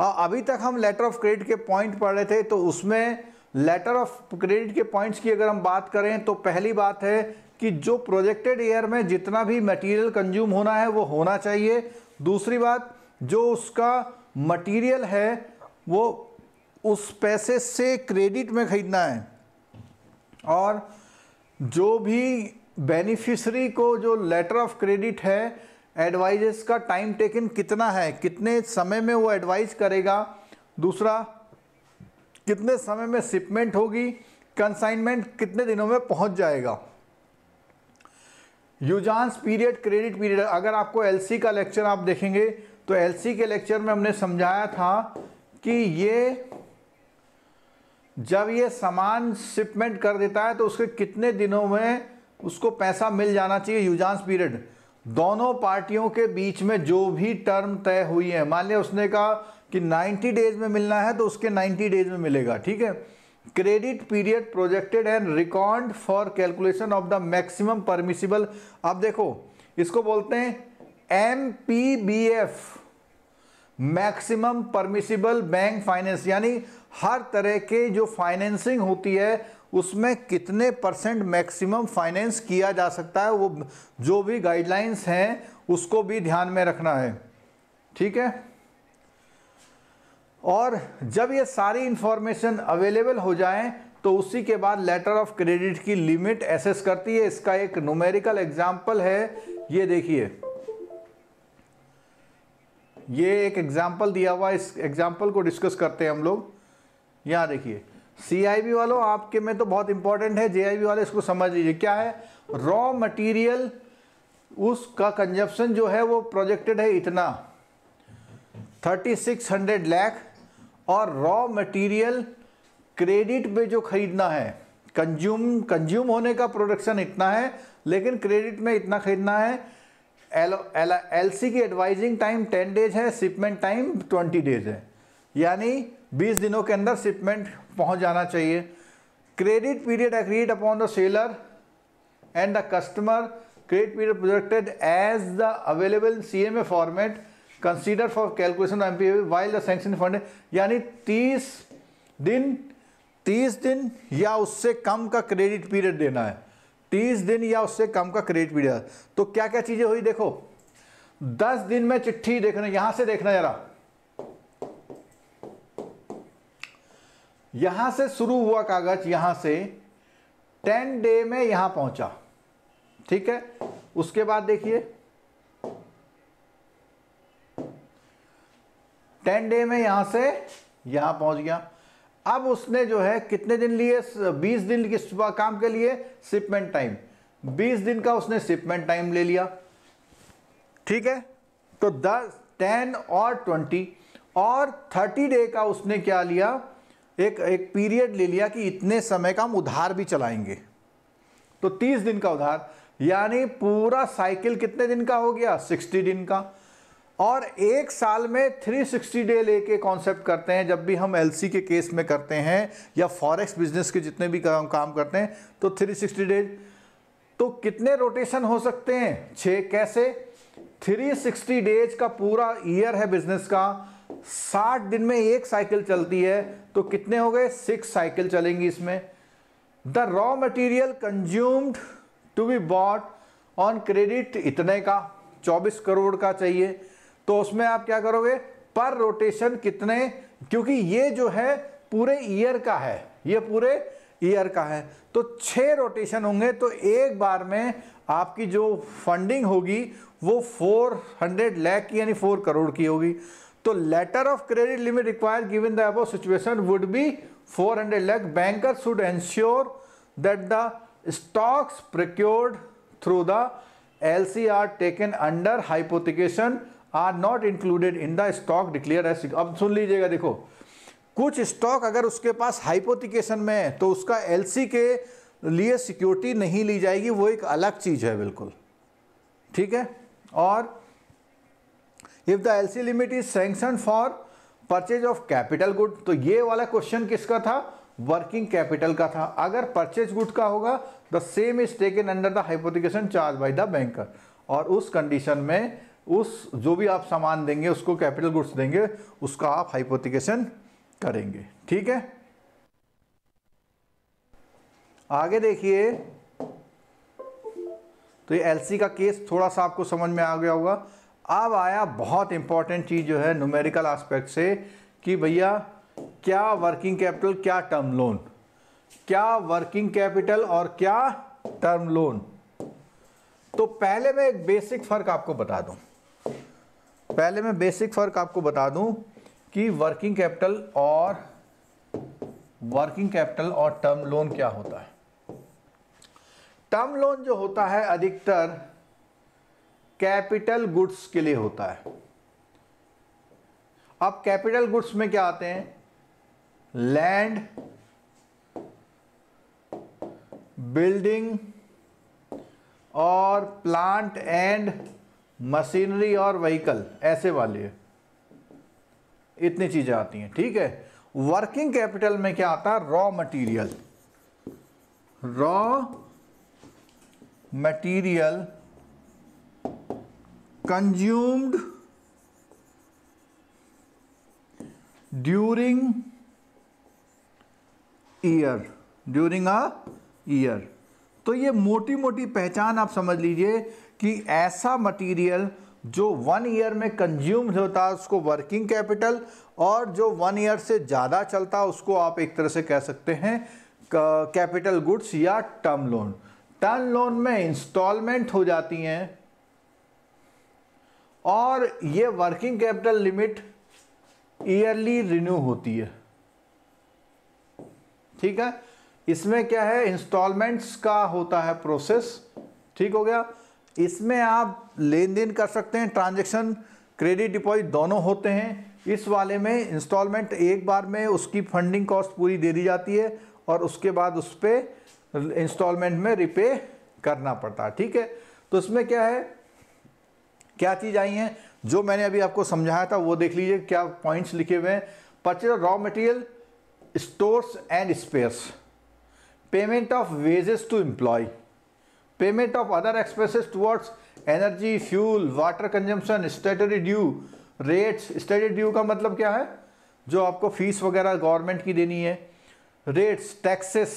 हाँ, अभी तक हम लेटर ऑफ क्रेडिट के पॉइंट पढ़ रहे थे तो उसमें लेटर ऑफ क्रेडिट के पॉइंट्स की अगर हम बात करें तो पहली बात है कि जो प्रोजेक्टेड ईयर में जितना भी मटेरियल कंज्यूम होना है वो होना चाहिए दूसरी बात जो उसका मटेरियल है वो उस पैसे से क्रेडिट में ख़रीदना है और जो भी बेनिफिशरी को जो लेटर ऑफ क्रेडिट है एडवाइजेस का टाइम टेकन कितना है कितने समय में वो एडवाइज करेगा दूसरा कितने समय में शिपमेंट होगी कंसाइनमेंट कितने दिनों में पहुंच जाएगा यूजांस पीरियड क्रेडिट पीरियड अगर आपको एलसी का लेक्चर आप देखेंगे तो एलसी के लेक्चर में हमने समझाया था कि ये जब ये सामान शिपमेंट कर देता है तो उसके कितने दिनों में उसको पैसा मिल जाना चाहिए यूजांस पीरियड दोनों पार्टियों के बीच में जो भी टर्म तय हुई है मान लिया उसने कहा कि 90 डेज में मिलना है तो उसके 90 डेज में मिलेगा ठीक है credit period projected and record for calculation of the maximum permissible अब देखो इसको बोलते हैं M P B F maximum permissible bank finance यानी हर तरह के जो फाइनेंसिंग होती है उसमें कितने परसेंट मैक्सिमम फाइनेंस किया जा सकता है वो जो भी गाइडलाइंस हैं उसको भी ध्यान में रखना है ठीक है और जब ये सारी इंफॉर्मेशन अवेलेबल हो जाए तो उसी के बाद लेटर ऑफ क्रेडिट की लिमिट एसेस करती है इसका एक न्यूमेरिकल एग्जाम्पल है ये देखिए ये एक एग्जाम्पल दिया हुआ इस एग्जाम्पल को डिस्कस करते हैं हम लोग यहां देखिए सीआईबी वालों आपके में तो बहुत इंपॉर्टेंट है जेआईबी वाले इसको समझ लीजिए क्या है रॉ मटेरियल उसका कंजप्शन जो है वो प्रोजेक्टेड है इतना 3600 लाख और रॉ मटेरियल क्रेडिट पे जो खरीदना है कंज्यूम कंज्यूम होने का प्रोडक्शन इतना है लेकिन क्रेडिट में इतना खरीदना है एल एल सी की एडवाइजिंग टाइम टेन डेज है शिपमेंट टाइम ट्वेंटी डेज है यानी बीस दिनों के अंदर शिपमेंट पहुंच जाना चाहिए credit period agreed upon the seller and the customer credit period projected as the available the available CMA format considered for calculation of MPV while the sanction fund यानी तीस दिन तीस दिन या उससे कम का क्रेडिट पीरियड देना है तीस दिन या उससे कम का क्रेडिट पीरियड तो क्या क्या चीज़ें हुई देखो दस दिन में चिट्ठी देखना यहाँ से देखना जरा यहां से शुरू हुआ कागज यहां से टेन डे में यहां पहुंचा ठीक है उसके बाद देखिए टेन डे में यहां से यहां पहुंच गया अब उसने जो है कितने दिन लिए बीस दिन के काम के लिए शिपमेंट टाइम बीस दिन का उसने शिपमेंट टाइम ले लिया ठीक है तो दस टेन और ट्वेंटी और थर्टी डे का उसने क्या लिया एक एक पीरियड ले लिया कि इतने समय का हम उधार भी चलाएंगे तो तीस दिन का उधार यानी पूरा साइकिल कितने दिन का हो गया 60 दिन का और एक साल में 360 डे लेके कॉन्सेप्ट करते हैं जब भी हम एलसी के केस में करते हैं या फॉरेक्स बिजनेस के जितने भी काम काम करते हैं तो 360 डे तो कितने रोटेशन हो सकते हैं छः कैसे 360 डेज का पूरा ईयर है बिजनेस का साठ दिन में एक साइकिल चलती है तो कितने हो गए सिक्स साइकिल चलेंगी इसमें the raw material consumed to be bought on credit इतने का 24 करोड़ का चाहिए तो उसमें आप क्या करोगे पर रोटेशन कितने क्योंकि ये जो है पूरे ईयर का है ये पूरे ईयर का है तो छह रोटेशन होंगे तो एक बार में आपकी जो फंडिंग होगी वो 400 लाख की यानी 4 करोड़ की होगी तो letter of credit limit require given the above situation would be four hundred lakh bank should ensure that the stocks procured through the L C are taken under hypothecation are not included in the stock declare है अब सुन लीजिएगा देखो कुछ stock अगर उसके पास hypothecation में है तो उसका एल सी के लिए सिक्योरिटी नहीं ली जाएगी वो एक अलग चीज है बिल्कुल ठीक है और if the LC limit is sanction for purchase of capital good तो ये वाला क्वेश्चन किसका था वर्किंग कैपिटल का था अगर परचेज गुड का होगा the same is taken under the hypothecation charge by the banker और उस कंडीशन में उस जो भी आप सामान देंगे उसको कैपिटल गुड्स देंगे उसका आप हाइपोथिकेशन करेंगे ठीक है आगे देखिए तो ये एलसी का केस थोड़ा सा आपको समझ में आ गया होगा अब आया बहुत इंपॉर्टेंट चीज़ जो है न्यूमेरिकल आस्पेक्ट से कि भैया क्या वर्किंग कैपिटल क्या टर्म लोन क्या वर्किंग कैपिटल और क्या टर्म लोन तो पहले मैं एक बेसिक फ़र्क आपको बता दूं पहले मैं बेसिक फ़र्क आपको बता दूं कि वर्किंग कैपिटल और वर्किंग कैपिटल और टर्म लोन क्या होता है टर्म लोन जो होता है अधिकतर कैपिटल गुड्स के लिए होता है अब कैपिटल गुड्स में क्या आते हैं लैंड बिल्डिंग और प्लांट एंड मशीनरी और व्हीकल ऐसे वाले इतनी चीज़ें आती हैं ठीक है वर्किंग कैपिटल में क्या आता है raw material raw material consumed during year during a year तो ये मोटी मोटी पहचान आप समझ लीजिए कि ऐसा मटेरियल जो वन ईयर में कंज्यूम्ड होता है उसको वर्किंग कैपिटल और जो वन ईयर से ज़्यादा चलता उसको आप एक तरह से कह सकते हैं कैपिटल गुड्स या टर्म लोन टर्म लोन में इंस्टॉलमेंट हो जाती हैं और ये working capital limit yearly renew होती है ठीक है इसमें क्या है इंस्टॉलमेंट्स का होता है प्रोसेस ठीक हो गया इसमें आप लेन देन कर सकते हैं ट्रांजेक्शन क्रेडिट डिपॉजिट दोनों होते हैं इस वाले में इंस्टॉलमेंट एक बार में उसकी फंडिंग कॉस्ट पूरी दे दी जाती है और उसके बाद उस पर इंस्टॉलमेंट में रिपे करना पड़ता है ठीक है तो इसमें क्या है क्या चीज़ आई हैं जो मैंने अभी आपको समझाया था वो देख लीजिए क्या पॉइंट्स लिखे हुए हैं purchase raw material stores and spares payment of wages to employ payment of other expenses towards energy fuel water consumption statutory due rates statutory due का मतलब क्या है जो आपको फीस वगैरह गवर्नमेंट की देनी है रेट्स टैक्सेस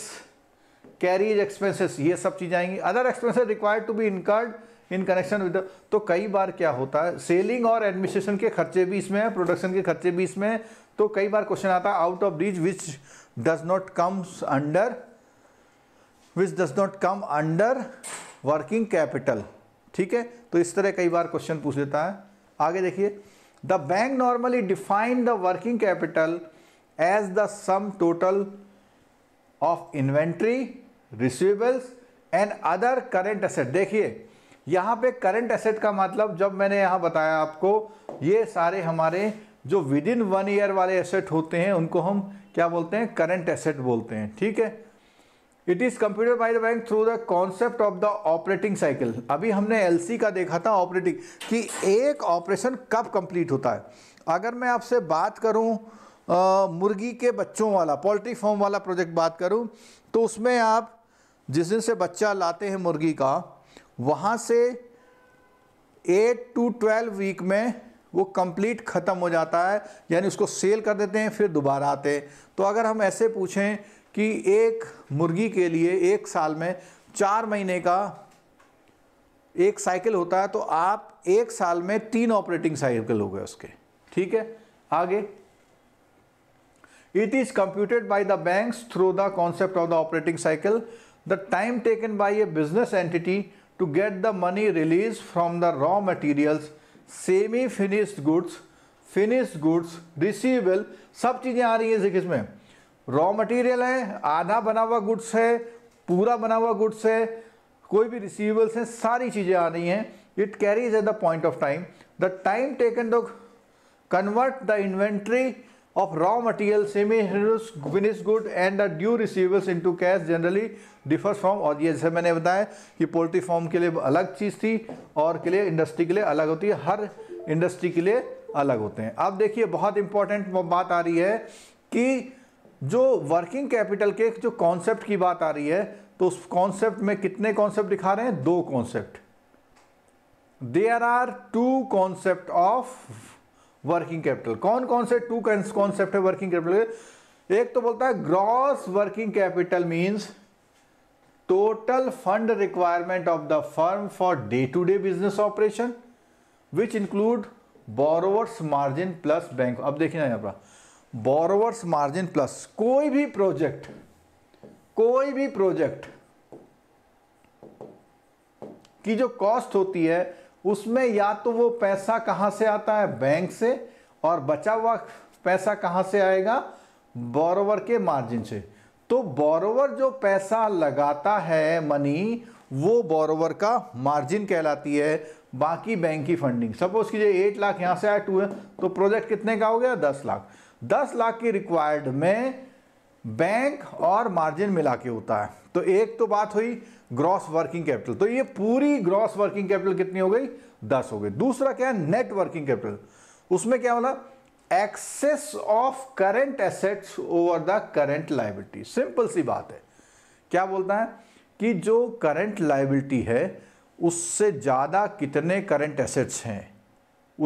कैरियज एक्सपेंसेस ये सब चीज़ें आएंगी other expenses required to be incurred in connection with तो कई बार क्या होता है सेलिंग और एडमिनिस्ट्रेशन के खर्चे भी इसमें हैं प्रोडक्शन के खर्चे भी इसमें हैं तो कई बार क्वेश्चन आता है out of reach which does not comes under which does not come under working capital ठीक है तो इस तरह कई बार क्वेश्चन पूछ लेता है आगे देखिए the bank normally define the working capital as the sum total of inventory receivables and other current asset देखिए यहाँ पे करंट एसेट का मतलब जब मैंने यहाँ बताया आपको ये सारे हमारे जो विद इन वन ईयर वाले एसेट होते हैं उनको हम क्या बोलते हैं करंट एसेट बोलते हैं ठीक है it is computer by the bank through the concept of the operating cycle अभी हमने एल का देखा था ऑपरेटिंग कि एक ऑपरेशन कब कंप्लीट होता है अगर मैं आपसे बात करूं आ, मुर्गी के बच्चों वाला पोल्ट्री फॉर्म वाला प्रोजेक्ट बात करूं तो उसमें आप जिस दिन से बच्चा लाते हैं मुर्गी का वहाँ से एट टू ट्वेल्व वीक में वो कंप्लीट ख़त्म हो जाता है यानी उसको सेल कर देते हैं फिर दोबारा आते हैं तो अगर हम ऐसे पूछें कि एक मुर्गी के लिए एक साल में चार महीने का एक साइकिल होता है तो आप एक साल में तीन ऑपरेटिंग साइकिल हो गए उसके ठीक है आगे it is computed by the banks through the concept of the operating cycle the time taken by a business entity to get the money released from the raw materials semi finished goods finished goods receivable सब चीज़ें आ रही हैं इस इसमें raw material है आधा बना हुआ गुड्स है पूरा बना हुआ गुड्स है कोई भी रिसीवेबल्स हैं सारी चीज़ें आ रही हैं it carries at the point of time the time taken to convert the inventory of raw material, semi-finished good and the due receivables into cash generally differs from और ये जैसे मैंने बताया कि पोल्ट्री फॉर्म के लिए अलग चीज़ थी और के लिए इंडस्ट्री के लिए अलग होती है हर इंडस्ट्री के लिए अलग होते हैं अब देखिए बहुत इंपॉर्टेंट बात आ रही है कि जो वर्किंग कैपिटल के जो कॉन्सेप्ट की बात आ रही है तो उस कॉन्सेप्ट में कितने कॉन्सेप्ट दिखा रहे हैं दो concept there are two concept of working capital कौन कौन से टू कॉन्सेप्ट है वर्किंग कैपिटल एक तो बोलता है gross working capital means total fund requirement of the firm for day to day business operation which include borrowers margin plus bank अब देखना ना पर बोरोवर्स मार्जिन प्लस कोई भी प्रोजेक्ट कोई भी प्रोजेक्ट की जो कॉस्ट होती है उसमें या तो वो पैसा कहाँ से आता है बैंक से और बचा हुआ पैसा कहाँ से आएगा बोरोवर के मार्जिन से तो बोरोवर जो पैसा लगाता है मनी वो बोरोवर का मार्जिन कहलाती है बाकी बैंक की फंडिंग सपोज कीजिए एट लाख यहाँ से आया टू है तो प्रोजेक्ट कितने का हो गया दस लाख दस लाख की रिक्वायर्ड में बैंक और मार्जिन मिला के होता है तो एक तो बात हुई ग्रॉस वर्किंग कैपिटल तो ये पूरी ग्रॉस वर्किंग कैपिटल कितनी हो गई दस हो गई दूसरा क्या है नेट वर्किंग कैपिटल उसमें क्या बोला excess of current assets over the current liability simple सी बात है क्या बोलता है कि जो करेंट लाइबिलिटी है उससे ज़्यादा कितने करंट एसेट्स हैं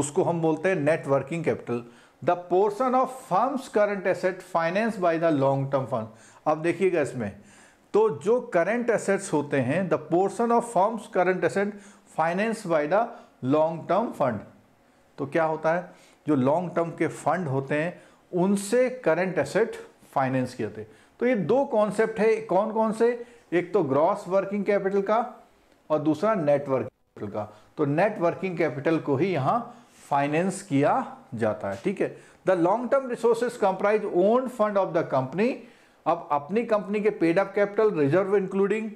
उसको हम बोलते हैं net working capital the portion of firm's current asset finance by the long term fund अब देखिएगा इसमें तो जो करंट एसेट्स होते हैं the portion of firm's current asset finance by the long term fund तो क्या होता है जो लॉन्ग टर्म के फंड होते हैं उनसे करंट एसेट फाइनेंस किए जाते तो ये दो कॉन्सेप्ट है कौन कौन से एक तो ग्रॉस वर्किंग कैपिटल का और दूसरा नेटवर्किंग कैपिटल का तो नेटवर्किंग कैपिटल को ही यहां फाइनेंस किया जाता है ठीक है the long term resources comprise own fund of the company अब अपनी कंपनी के paid up capital reserve including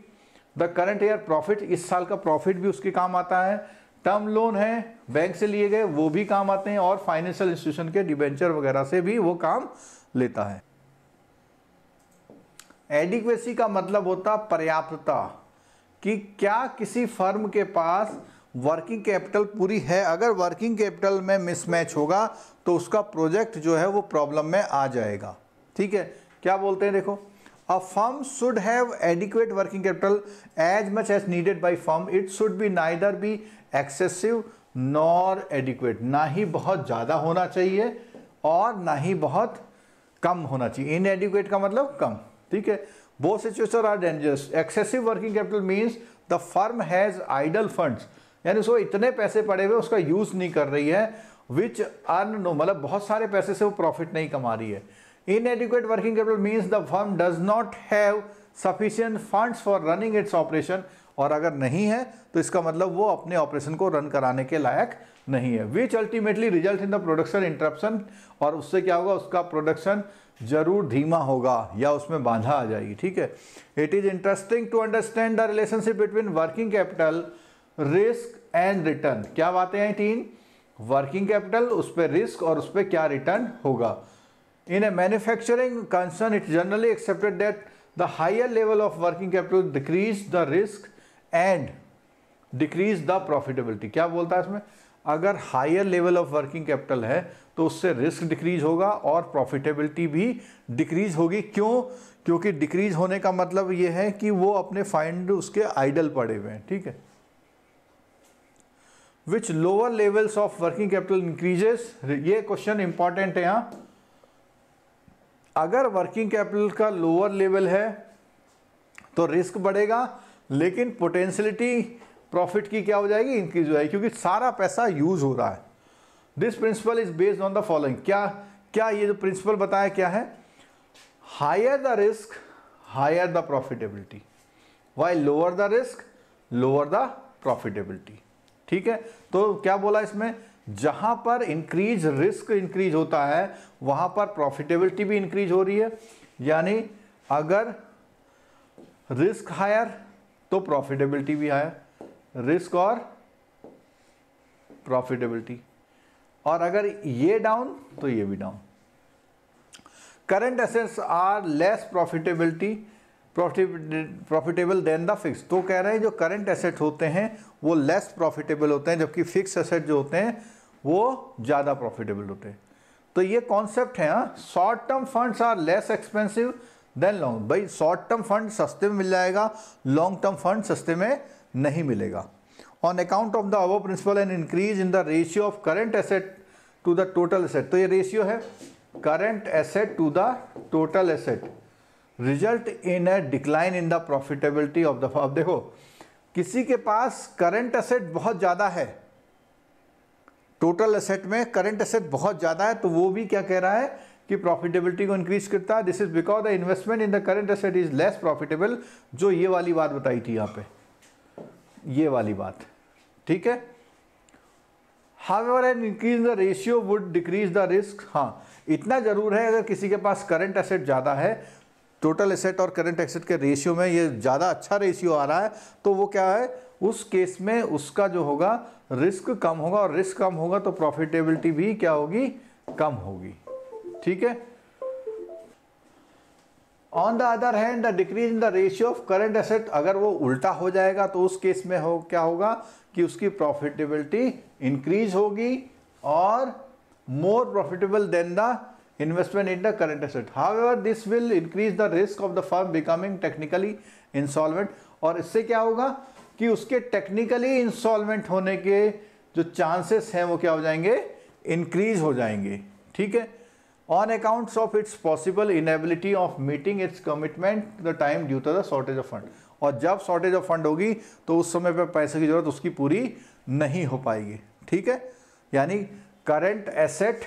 the current year profit इस साल का प्रॉफिट भी उसके काम आता है टर्म लोन है बैंक से लिए गए वो भी काम आते हैं और फाइनेंशियल इंस्टीट्यूशन के डिबेंचर वगैरह से भी वो काम लेता है एडिक्वेसी का मतलब होता पर्याप्तता कि क्या किसी फर्म के पास वर्किंग कैपिटल पूरी है अगर वर्किंग कैपिटल में मिसमैच होगा तो उसका प्रोजेक्ट जो है वो प्रॉब्लम में आ जाएगा ठीक है क्या बोलते हैं देखो a firm should have adequate working capital as much as needed by firm it should be neither be excessive nor adequate ना ही बहुत ज़्यादा होना चाहिए और ना ही बहुत कम होना चाहिए इन एडिक्वेट का मतलब कम ठीक है both situation are dangerous excessive working capital means the firm has idle funds यानी उसको इतने पैसे पड़े हुए उसका यूज़ नहीं कर रही है विच अर्न नो मतलब बहुत सारे पैसे से वो प्रॉफिट नहीं कमा रही है inadequate working capital means the firm does not have sufficient fund for running its operation और अगर नहीं है तो इसका मतलब वो अपने ऑपरेशन को रन कराने के लायक नहीं है which ultimately result in the production interruption और उससे क्या होगा उसका प्रोडक्शन जरूर धीमा होगा या उसमें बाधा आ जाएगी ठीक है it is interesting to understand the relationship between working capital risk and return क्या बातें हैं तीन वर्किंग कैपिटल उस पर रिस्क और उस पर क्या रिटर्न होगा in a manufacturing concern it generally accepted that the higher level of working capital decrease the risk and decrease the profitability क्या बोलता है इसमें अगर higher level of working capital है तो उससे रिस्क डिक्रीज होगा और प्रॉफिटेबिलिटी भी डिक्रीज होगी क्यों क्योंकि डिक्रीज होने का मतलब यह है कि वो अपने फाइंड उसके आइडल पड़े हुए हैं ठीक है which lower levels of working capital increases ये क्वेश्चन इंपॉर्टेंट है यहां अगर वर्किंग कैपिटल का लोअर लेवल है तो रिस्क बढ़ेगा लेकिन पोटेंशलिटी प्रॉफिट की क्या हो जाएगी इंक्रीज हो जाएगी क्योंकि सारा पैसा यूज हो रहा है this principle is based on the following क्या क्या ये जो प्रिंसिपल बताया क्या है higher the risk higher the profitability why lower the risk lower the profitability ठीक है तो क्या बोला इसमें जहां पर इंक्रीज रिस्क इंक्रीज होता है वहां पर प्रॉफिटेबिलिटी भी इंक्रीज हो रही है यानी अगर रिस्क हायर तो प्रॉफिटेबिलिटी भी हायर रिस्क और प्रॉफिटेबिलिटी और अगर ये डाउन तो ये भी down current assets are less profitability profitable than the fix तो कह रहे हैं जो करंट एसेट होते हैं वो लेस प्रॉफिटेबल होते हैं जबकि फिक्स एसेट जो होते हैं वो ज़्यादा प्रॉफिटेबल होते हैं तो ये कॉन्सेप्ट है हाँ short term funds are less expensive than long भाई शॉर्ट टर्म फंड सस्ते में मिल जाएगा लॉन्ग टर्म फंड सस्ते में नहीं मिलेगा on account of the above principle and increase in the ratio of current asset to the total asset तो ये रेशियो है current asset to the total asset result in a decline in the profitability of the अब देखो किसी के पास current asset बहुत ज़्यादा है टोटल असेट में करंट असेट बहुत ज़्यादा है तो वो भी क्या कह रहा है कि प्रॉफिटेबिलिटी को इंक्रीज करता है this is because the investment in the current asset is less profitable जो ये वाली बात बताई थी यहां पे ये वाली बात ठीक है ever an increase the ratio would decrease the risk हाँ इतना ज़रूर है अगर किसी के पास करंट असेट ज़्यादा है टोटल एसेट और करंट एसेट के रेशियो में ये ज़्यादा अच्छा रेशियो आ रहा है तो वो क्या है उस केस में उसका जो होगा रिस्क कम होगा और रिस्क कम होगा तो प्रॉफिटेबिलिटी भी क्या होगी कम होगी ठीक है on the other hand the decrease in the ratio of current asset अगर वो उल्टा हो जाएगा तो उस केस में हो क्या होगा कि उसकी प्रॉफिटेबिलिटी इंक्रीज होगी और more profitable than the investment in the current asset. However, this will increase the risk of the firm becoming technically insolvent और इससे क्या होगा कि उसके technically insolvent होने के जो chances हैं वो क्या हो जाएंगे increase हो जाएंगे ठीक है on accounts of its possible inability of meeting its commitment the time due to the shortage of fund और जब शॉर्टेज ऑफ फंड होगी तो उस समय पर पैसे की जरूरत उसकी पूरी नहीं हो पाएगी ठीक है यानी करंट एसेट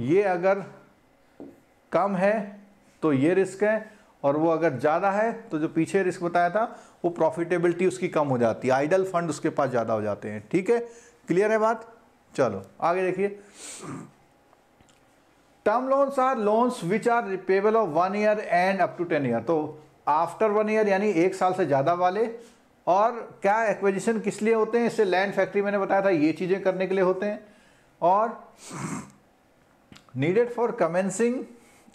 ये अगर कम है तो ये रिस्क है और वो अगर ज़्यादा है तो जो पीछे रिस्क बताया था वो प्रॉफिटेबिलिटी उसकी कम हो जाती है आइडल फंड उसके पास ज़्यादा हो जाते हैं ठीक है क्लियर है बात चलो आगे देखिए term loans are loans which are repayable of one year and up to ten year तो आफ्टर वन ईयर यानी एक साल से ज़्यादा वाले और क्या एक्विजिशन किस लिए होते हैं इससे लैंड फैक्ट्री मैंने बताया था ये चीज़ें करने के लिए होते हैं और needed for commencing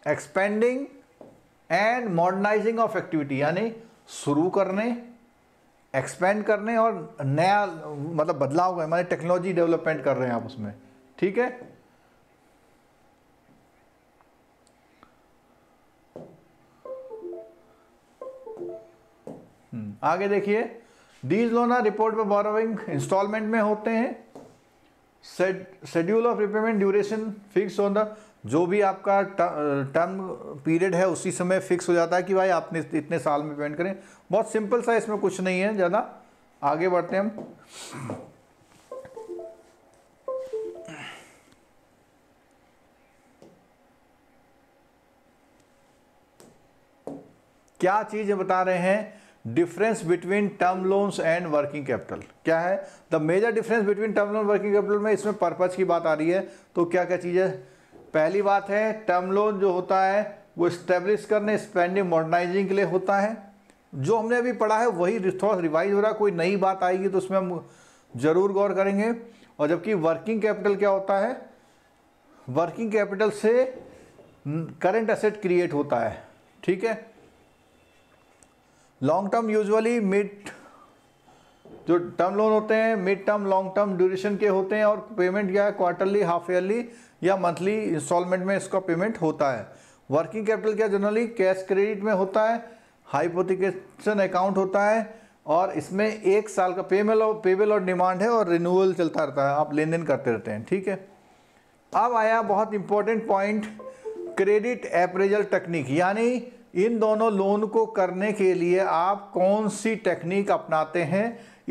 expanding and modernising of activity यानी शुरू करने एक्सपेंड करने और नया मतलब बदलाव कर माने टेक्नोलॉजी डेवलपमेंट कर रहे हैं आप उसमें ठीक है हम्म, आगे देखिए डीज लोन रिपोर्ट पर बोरोइंग इंस्टॉलमेंट में होते हैं schedule of repayment duration fix on the जो भी आपका टर्म पीरियड है उसी समय फिक्स हो जाता है कि भाई आपने इतने साल में पेमेंट करें बहुत सिंपल सा इसमें कुछ नहीं है ज़्यादा आगे बढ़ते हैं हम क्या चीज़ बता रहे हैं difference between term loans and working capital क्या है the major difference between term loan working capital में इसमें पर्पज की बात आ रही है तो क्या क्या चीज़ है पहली बात है टर्म लोन जो होता है वो इस्टेब्लिश करने स्पेंडिंग मॉडर्नाइजिंग के लिए होता है जो हमने अभी पढ़ा है वही थोड़ा रिवाइज हो रहा है कोई नई बात आएगी तो उसमें हम ज़रूर गौर करेंगे और जबकि वर्किंग कैपिटल क्या होता है वर्किंग कैपिटल से करंट असेट क्रिएट होता है ठीक है लॉन्ग टर्म यूजुअली मिड जो टर्म लोन होते हैं mid term long term duration के होते हैं और पेमेंट क्या है क्वार्टरली हाफ ईयरली या मंथली इंस्टॉलमेंट में इसका पेमेंट होता है वर्किंग कैपिटल क्या जनरली कैश क्रेडिट में होता है हाइपोथिकेशन अकाउंट होता है और इसमें एक साल का पेमेल और पेबल और डिमांड है और रिन्यूअल चलता रहता है आप लेन देन करते रहते हैं ठीक है अब आया बहुत important point credit appraisal technique यानी इन दोनों लोन को करने के लिए आप कौन सी टेक्निक अपनाते हैं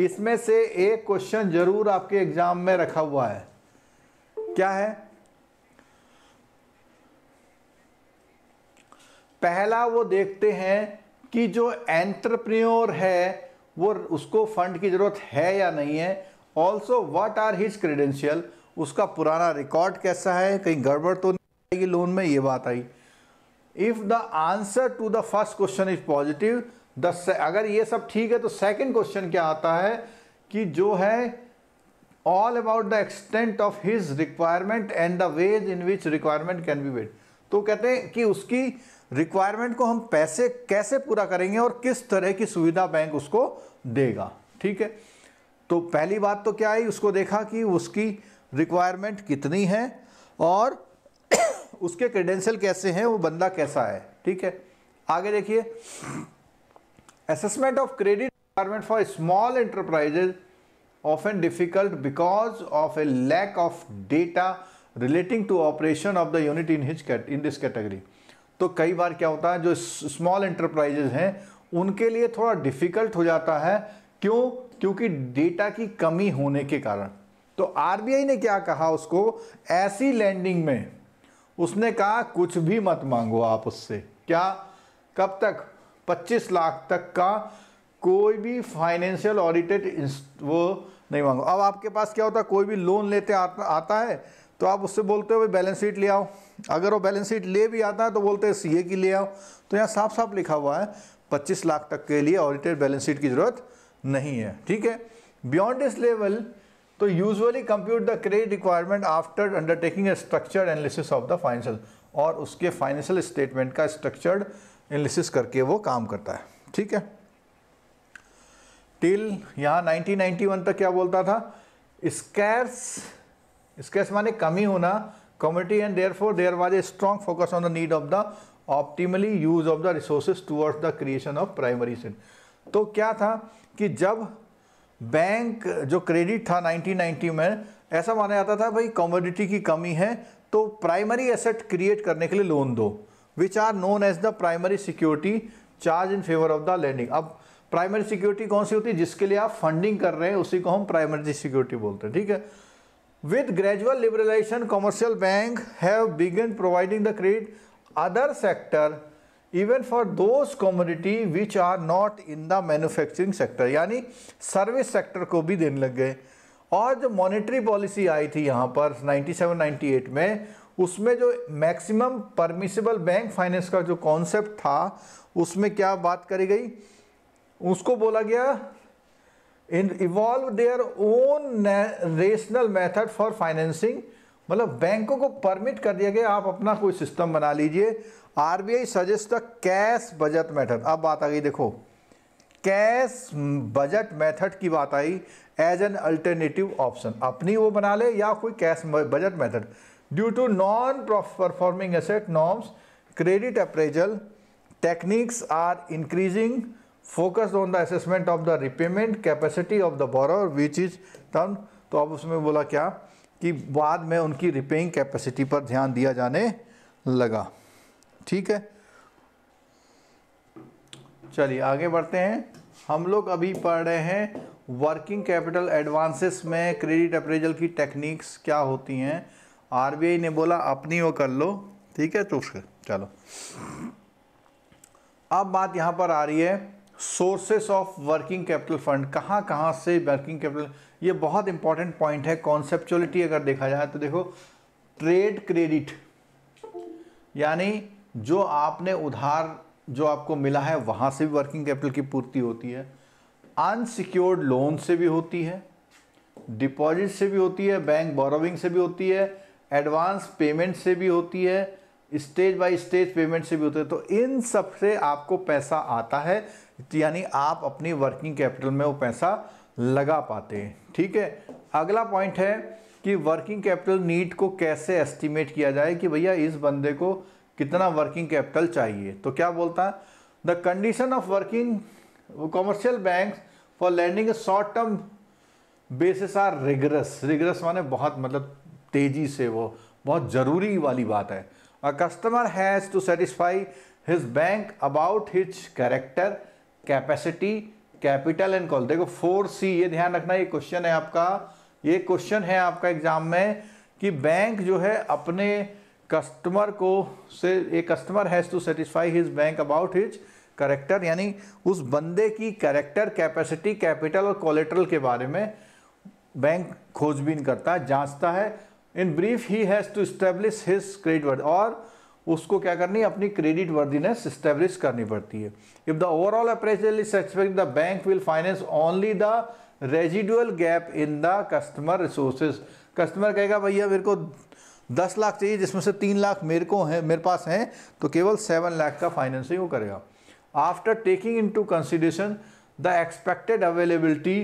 इसमें से एक क्वेश्चन जरूर आपके एग्जाम में रखा हुआ है क्या है पहला वो देखते हैं कि जो एंटरप्रेन्योर है वो उसको फंड की ज़रूरत है या नहीं है also what are his credential उसका पुराना रिकॉर्ड कैसा है कहीं गड़बड़ तो नहीं आएगी लोन में ये बात आई if the answer to the first question is positive the अगर ये सब ठीक है तो सेकंड क्वेश्चन क्या आता है कि जो है all about the extent of his requirement and the ways in which requirement can be met तो कहते हैं कि उसकी रिक्वायरमेंट को हम पैसे कैसे पूरा करेंगे और किस तरह की सुविधा बैंक उसको देगा ठीक है तो पहली बात तो क्या आई उसको देखा कि उसकी रिक्वायरमेंट कितनी है और उसके क्रेडेंशियल कैसे हैं वो बंदा कैसा है ठीक है आगे देखिए assessment of credit requirement for small enterprises often difficult because of a lack of data relating to operation of the unit in his in this category तो कई बार क्या होता है जो स्मॉल इंटरप्राइजेज हैं उनके लिए थोड़ा डिफिकल्ट हो जाता है क्यों क्योंकि डेटा की कमी होने के कारण तो आरबीआई ने क्या कहा उसको ऐसी लैंडिंग में उसने कहा कुछ भी मत मांगो आप उससे क्या कब तक 25 लाख तक का कोई भी फाइनेंशियल ऑडिटेड वो नहीं मांगो अब आपके पास क्या होता है कोई भी लोन लेते आता है तो आप उससे बोलते हो बैलेंस शीट ले आओ अगर वो बैलेंस शीट ले भी आता है तो बोलते हैं सीए की ले आओ तो यहाँ साफ साफ लिखा हुआ है पच्चीस लाख तक के लिए ऑडिटेड बैलेंस शीट की ज़रूरत नहीं है ठीक है बियॉन्ड दिस लेवल तो usually compute the credit requirement after undertaking a analysis of the financial और उसके फाइनेंशियल स्टेटमेंट का स्ट्रक्चर्ड एनालिसिस करके वो काम करता है ठीक है टिल यहां 1991 तक क्या बोलता था स्कैर्स स्कैर्स माने कमी होना community and therefore there was a strong focus on the need of the optimally use of the resources towards the creation of primary set तो क्या था कि जब बैंक जो क्रेडिट था 1990 में ऐसा माना जाता था भाई कॉमोडिटी की कमी है तो प्राइमरी एसेट क्रिएट करने के लिए लोन दो which are known as the primary security charge in favour of the lending अब प्राइमरी सिक्योरिटी कौन सी होती है जिसके लिए आप फंडिंग कर रहे हैं उसी को हम प्राइमरी सिक्योरिटी बोलते हैं ठीक है with gradual liberalisation commercial bank have begun providing the credit other sector even for those community which are not in the manufacturing sector यानी सर्विस सेक्टर को भी देने लग गए और जो मॉनेटरी पॉलिसी आई थी यहाँ पर 97-98 में उसमें जो मैक्सिमम परमिसिबल बैंक फाइनेंस का जो कॉन्सेप्ट था उसमें क्या बात करी गई उसको बोला गया in evolve their own rational method for financing मतलब बैंकों को परमिट कर दिया गया आप अपना कोई सिस्टम बना लीजिए RBI suggest the cash budget method अब बात आ गई देखो कैश बजट मेथड की बात आई एज एन अल्टरनेटिव ऑप्शन अपनी वो बना ले या कोई cash budget method due to non performing asset norms credit appraisal techniques are increasing focus on the assessment of the repayment capacity of the borrower which is term तो अब उसमें बोला क्या कि बाद में उनकी रिपेइंग कैपेसिटी पर ध्यान दिया जाने लगा ठीक है चलिए आगे बढ़ते हैं हम लोग अभी पढ़ रहे हैं वर्किंग कैपिटल एडवांसेस में क्रेडिट अप्रेजल की टेक्निक्स क्या होती हैं आरबीआई ने बोला अपनी वो कर लो ठीक है तो चलो अब बात यहाँ पर आ रही है sources of working capital fund कहाँ कहाँ से वर्किंग कैपिटल ये बहुत इंपॉर्टेंट पॉइंट है कॉन्सेप्चुअलिटी अगर देखा जाए तो देखो ट्रेड क्रेडिट यानी जो आपने उधार जो आपको मिला है वहाँ से भी वर्किंग कैपिटल की पूर्ति होती है अनसिक्योर्ड लोन से भी होती है डिपॉजिट से भी होती है बैंक बोरोविंग से भी होती है एडवांस पेमेंट से भी होती है स्टेज बाय स्टेज पेमेंट से भी होते हैं तो इन सब से आपको पैसा आता है यानी आप अपनी वर्किंग कैपिटल में वो पैसा लगा पाते हैं ठीक है अगला पॉइंट है कि वर्किंग कैपिटल नीड को कैसे एस्टिमेट किया जाए कि भैया इस बंदे को कितना वर्किंग कैपिटल चाहिए तो क्या बोलता है the condition of working commercial bank for lending short term basis are rigorous rigorous माने बहुत मतलब तेज़ी से वो बहुत ज़रूरी वाली बात है a customer has to satisfy his bank about his character capacity capital and call देखो फोर सी ये ध्यान रखना ये क्वेश्चन है आपका ये क्वेश्चन है आपका एग्जाम में कि बैंक जो है अपने कस्टमर को से a customer has to satisfy his bank about his character यानी उस बंदे की करेक्टर कैपेसिटी कैपिटल और कोलेट्रल के बारे में बैंक खोजबीन करता है जांचता है in brief he has to establish his credit word और उसको क्या करनी अपनी क्रेडिट वर्दीनेस इस्टेब्लिश करनी पड़ती है if the overall appraisal is expect the bank will finance only the residual gap in the customer resources customer कहेगा भैया मेरे को दस लाख चाहिए जिसमें से तीन लाख मेरे को हैं मेरे पास हैं तो केवल सेवन लाख का फाइनेंसिंग वो करेगा after taking into consideration the expected availability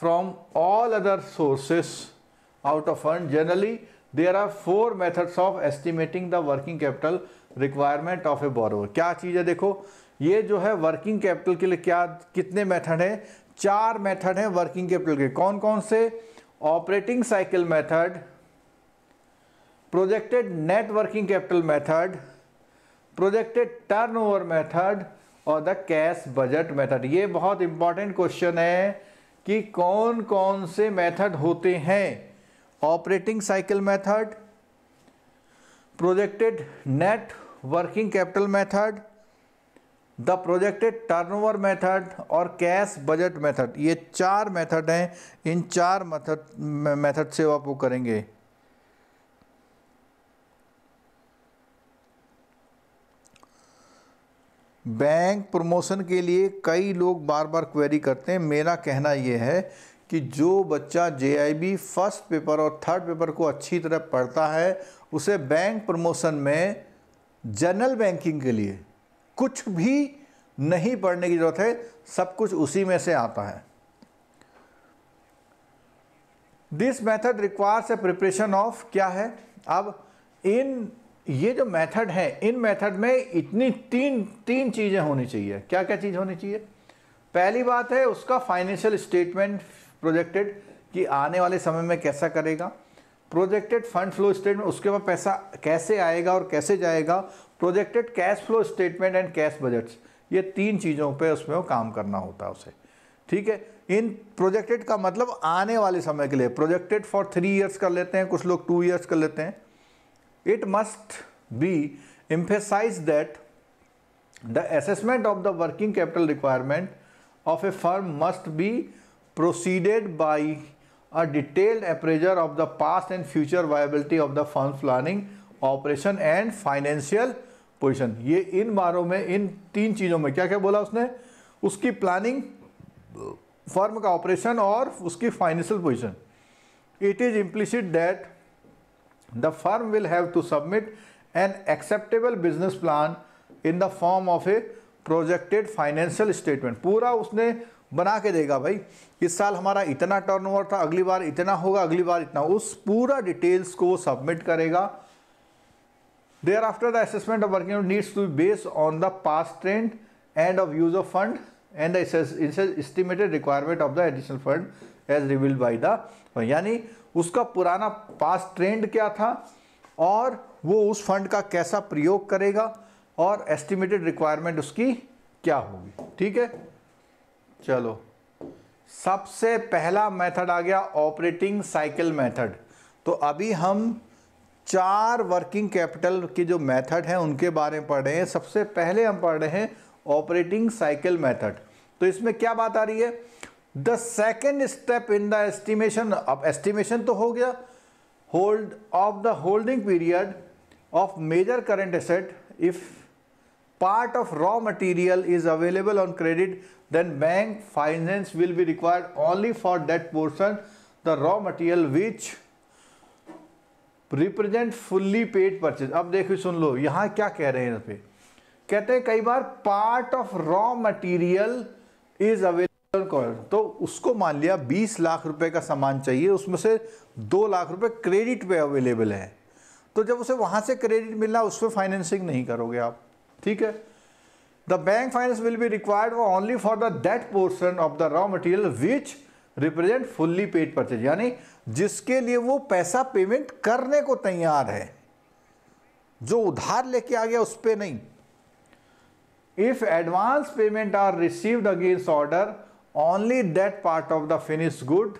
from all other sources out of fund generally there are four methods of estimating the working capital requirement of a borrower क्या चीज़ है देखो ये जो है working capital के लिए क्या कितने मेथड हैं चार मेथड हैं वर्किंग कैपिटल के कौन कौन से operating cycle method projected networking capital method projected turn over method और द कैश बजट मेथड ये बहुत इंपॉर्टेंट क्वेश्चन है कि कौन कौन से मेथड होते हैं operating cycle method projected net working capital method the projected turnover method और कैश बजट मेथड ये चार मेथड हैं इन चार मेथड मेथड से आप वो करेंगे बैंक प्रमोशन के लिए कई लोग बार बार क्वेरी करते हैं मेरा कहना ये है कि जो बच्चा जे फर्स्ट पेपर और थर्ड पेपर को अच्छी तरह पढ़ता है उसे बैंक प्रमोशन में जनरल बैंकिंग के लिए कुछ भी नहीं पढ़ने की ज़रूरत है सब कुछ उसी में से आता है this method requires a preparation of क्या है अब इन ये जो मेथड है इन मेथड में इतनी तीन तीन चीज़ें होनी चाहिए क्या क्या चीज़ होनी चाहिए पहली बात है उसका फाइनेंशियल स्टेटमेंट प्रोजेक्टेड कि आने वाले समय में कैसा करेगा प्रोजेक्टेड फंड फ्लो स्टेटमेंट उसके बाद पैसा कैसे आएगा और कैसे जाएगा projected cash flow statement and cash budgets ये तीन चीज़ों पे उसमें वो काम करना होता है उसे ठीक है इन प्रोजेक्टेड का मतलब आने वाले समय के लिए प्रोजेक्टेड फॉर थ्री इयर्स कर लेते हैं कुछ लोग टू इयर्स कर लेते हैं it must be emphasized that the assessment of the working capital requirement of a firm must be proceeded by a detailed appraiser of the past and future viability of the firm's planning operation and financial position ये इन बारों में इन तीन चीज़ों में क्या क्या बोला उसने उसकी प्लानिंग फर्म का ऑपरेशन और उसकी financial position it is implicit that The firm will have to submit an acceptable business plan in the form of a projected financial statement. पूरा उसने बना के देगा भाई इस साल हमारा इतना टर्नओवर था अगली बार इतना होगा अगली बार इतना उस पूरा डिटेल्स को वो सबमिट करेगा thereafter the assessment of working needs to be based on the past trend and of use of fund and the estimated requirement of the additional fund as revealed by the यानी उसका पुराना पास trend क्या था और वो उस fund का कैसा प्रयोग करेगा और एस्टिमेटेड रिक्वायरमेंट उसकी क्या होगी ठीक है चलो सबसे पहला मेथड आ गया ऑपरेटिंग साइकिल मेथड तो अभी हम चार वर्किंग कैपिटल के जो मेथड हैं उनके बारे में पढ़ रहे हैं सबसे पहले हम पढ़ रहे हैं ऑपरेटिंग साइकिल मेथड तो इसमें क्या बात आ रही है the second step in the estimation अब एस्टिमेशन तो हो गया hold of the holding period of major current asset if part of raw material is available on credit then bank finance will be required only for that portion the raw material which represent fully paid purchase अब देखिए सुन लो यहां क्या कह रहे हैं पे कहते हैं कई बार part of raw material is available तो उसको मान लिया बीस लाख रुपए का सामान चाहिए उसमें से दो लाख रुपए क्रेडिट पे अवेलेबल है तो जब उसे वहां से क्रेडिट मिलना उस पर फाइनेंसिंग नहीं करोगे आप ठीक है the bank finance will be required only for the that portion of the raw material which represent fully paid purchase यानी जिसके लिए वो पैसा पेमेंट करने को तैयार है जो उधार लेके आ गया उस पर नहीं if advance payment are received against order only that part of the finished good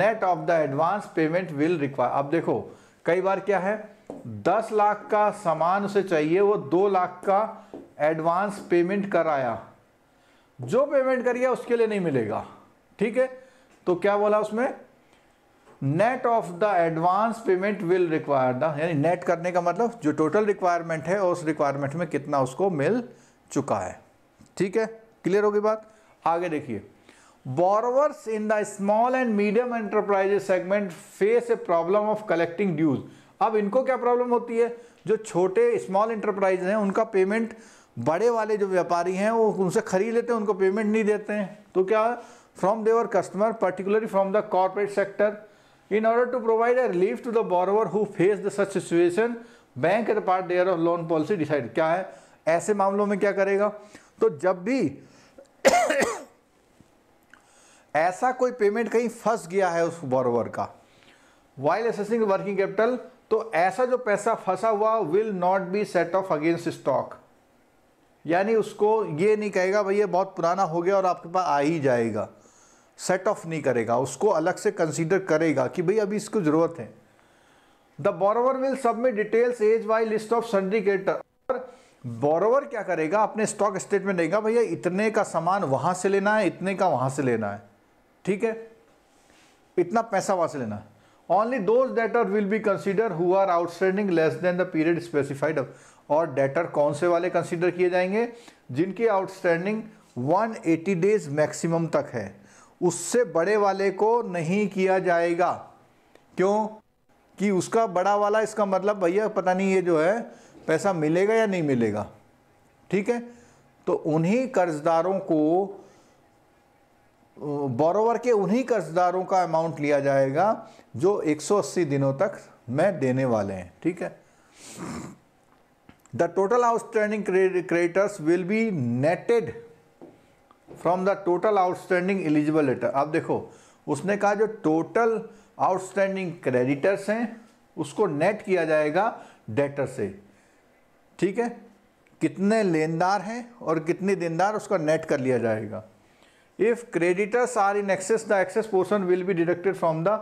net of the advance payment will require अब देखो कई बार क्या है दस लाख का सामान उसे चाहिए वो दो लाख का एडवांस पेमेंट कराया जो पेमेंट करिए उसके लिए नहीं मिलेगा ठीक है तो क्या बोला उसमें net of the advance payment will require the यानी नेट करने का मतलब जो टोटल रिक्वायरमेंट है उस रिक्वायरमेंट में कितना उसको मिल चुका है ठीक है क्लियर होगी बात आगे देखिए borrowers in the small and medium enterprises segment face a problem of collecting dues अब इनको क्या प्रॉब्लम होती है जो छोटे स्मॉल इंटरप्राइज हैं उनका पेमेंट बड़े वाले जो व्यापारी हैं वो उनसे खरीद लेते हैं उनको पेमेंट नहीं देते हैं तो क्या from their customer particularly from the corporate sector in order to provide a relief to the borrower who face the such situation bank at part their of loan policy decide क्या है ऐसे मामलों में क्या करेगा तो जब भी ऐसा कोई पेमेंट कहीं फंस गया है उस बॉरोवर का वाइल एसेसिंग वर्किंग कैपिटल तो ऐसा जो पैसा फंसा हुआ will not be set off against stock यानी उसको ये नहीं कहेगा भैया बहुत पुराना हो गया और आपके पास आ ही जाएगा सेट ऑफ नहीं करेगा उसको अलग से कंसीडर करेगा कि भाई अभी इसको ज़रूरत है the borrower will submit details as by list of certificate borrower क्या करेगा अपने स्टॉक स्टेटमेंट देगा भैया इतने का सामान वहां से लेना है इतने का वहां से लेना है ठीक है इतना पैसा वहां से लेना है only those debtor will be consider who are outstanding less than the period specified और डेटर कौन से वाले कंसिडर किए जाएंगे जिनकी वन 180 डेज मैक्सिमम तक है उससे बड़े वाले को नहीं किया जाएगा क्यों कि उसका बड़ा वाला इसका मतलब भैया पता नहीं ये जो है पैसा मिलेगा या नहीं मिलेगा ठीक है तो उन्हीं कर्जदारों को बोरोवर के उन्हीं कर्जदारों का अमाउंट लिया जाएगा जो 180 दिनों तक में देने वाले हैं ठीक है the total outstanding creditors will be netted from the total outstanding eligible letter अब देखो उसने कहा जो टोटल आउटस्टैंडिंग क्रेडिटर्स हैं उसको नेट किया जाएगा डेटर से ठीक है कितने लेनदार हैं और कितने देनदार उसका नेट कर लिया जाएगा if creditors are in excess the excess portion will be deducted from the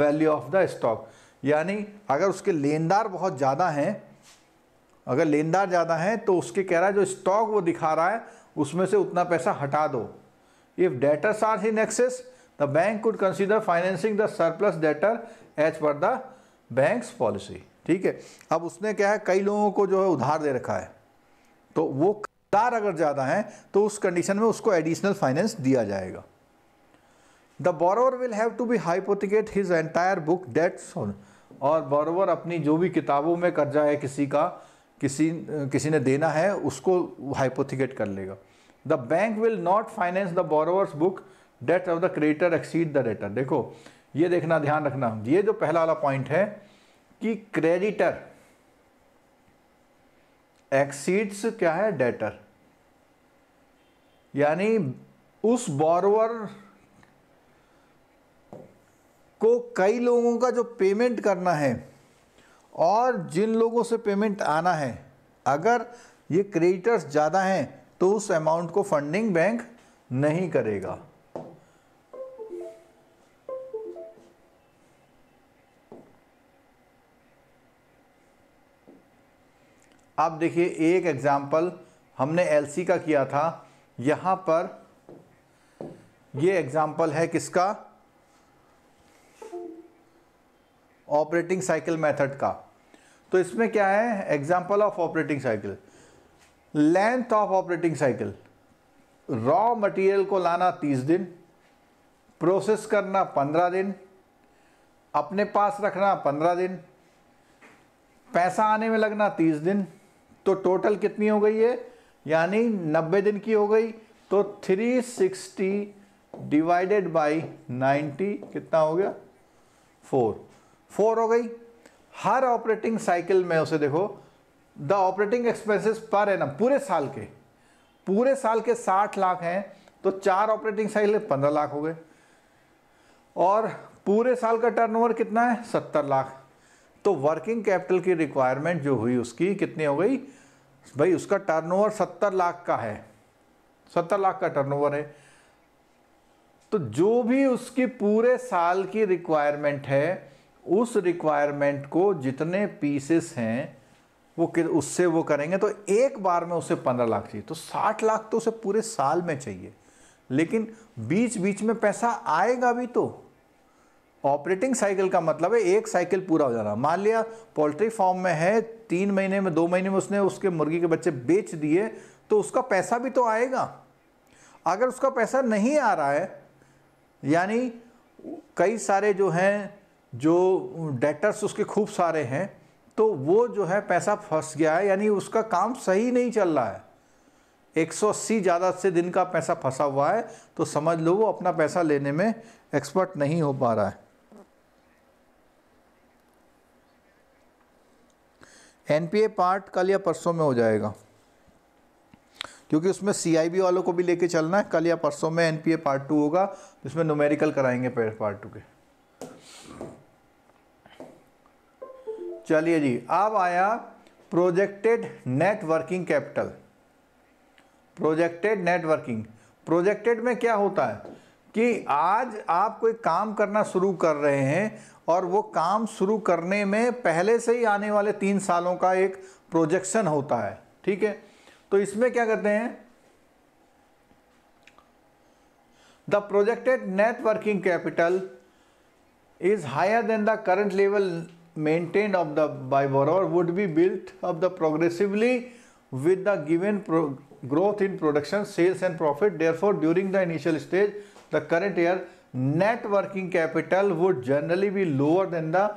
value of the stock यानी अगर उसके लेनदार बहुत ज़्यादा हैं अगर लेनदार ज़्यादा हैं तो उसके कह रहा है जो स्टॉक वो दिखा रहा है उसमें से उतना पैसा हटा दो if debtors are in excess the bank could consider financing the surplus debtor as per the bank's policy ठीक है अब उसने क्या है कई लोगों को जो है उधार दे रखा है तो वो उधार अगर ज़्यादा है तो उस कंडीशन में उसको एडिशनल फाइनेंस दिया जाएगा the borrower will have to be hypothecate his entire book debts और बोरोवर अपनी जो भी किताबों में कर्जा है किसी का किसी किसी ने देना है उसको हाइपोथिकेट कर लेगा the bank will not finance the borrower's book debt of the creditor exceed the रेटर देखो ये देखना ध्यान रखना ये जो पहला वाला पॉइंट है कि क्रेडिटर एक्सीड्स क्या है डेटर यानी उस बॉरवर को कई लोगों का जो पेमेंट करना है और जिन लोगों से पेमेंट आना है अगर ये क्रेडिटर्स ज़्यादा हैं तो उस अमाउंट को फंडिंग बैंक नहीं करेगा आप देखिए एक एग्ज़ाम्पल हमने एलसी का किया था यहाँ पर ये एग्ज़ाम्पल है किसका ऑपरेटिंग साइकिल मेथड का तो इसमें क्या है example of operating cycle length of operating cycle raw material को लाना 30 दिन प्रोसेस करना 15 दिन अपने पास रखना 15 दिन पैसा आने में लगना 30 दिन तो टोटल कितनी हो गई है यानी 90 दिन की हो गई तो 360 डिवाइडेड बाय 90 कितना हो गया फोर फोर हो गई हर ऑपरेटिंग साइकिल में उसे देखो द ऑपरेटिंग एक्सपेंसेस पर है ना पूरे साल के पूरे साल के 60 लाख हैं तो चार ऑपरेटिंग साइकिल पंद्रह लाख हो गए और पूरे साल का टर्नओवर कितना है सत्तर लाख तो वर्किंग कैपिटल की रिक्वायरमेंट जो हुई उसकी कितनी हो गई भाई उसका टर्नओवर सत्तर लाख का है सत्तर लाख का टर्नओवर है तो जो भी उसकी पूरे साल की रिक्वायरमेंट है उस रिक्वायरमेंट को जितने पीसेस हैं वो कि उससे वो करेंगे तो एक बार में उसे पंद्रह लाख चाहिए तो साठ लाख तो उसे पूरे साल में चाहिए लेकिन बीच बीच में पैसा आएगा भी तो ऑपरेटिंग साइकिल का मतलब है एक साइकिल पूरा हो जाना मान लिया पोल्ट्री फॉर्म में है तीन महीने में दो महीने में उसने उसके मुर्गी के बच्चे बेच दिए तो उसका पैसा भी तो आएगा अगर उसका पैसा नहीं आ रहा है यानी कई सारे जो हैं जो डेटर्स उसके खूब सारे हैं तो वो जो है पैसा फंस गया है यानी उसका काम सही नहीं चल रहा है 180 ज़्यादा से दिन का पैसा फंसा हुआ है तो समझ लो वो अपना पैसा लेने में एक्सपर्ट नहीं हो पा रहा है एनपीए पार्ट कल या परसों में हो जाएगा क्योंकि उसमें सीआईबी वालों को भी लेके चलना है कल या परसों में एनपीए पार्ट टू होगा जिसमें न्यूमेरिकल कराएंगे पार्ट टू के चलिए जी अब आया projected networking capital projected networking projected में क्या होता है कि आज आप कोई काम करना शुरू कर रहे हैं और वो काम शुरू करने में पहले से ही आने वाले तीन सालों का एक प्रोजेक्शन होता है ठीक है तो इसमें क्या कहते हैं the projected networking capital is higher than the current level maintain of the by borrower would be built of the progressively with the given growth in production sales and profit therefore during the initial stage the current year networking capital would generally be lower than the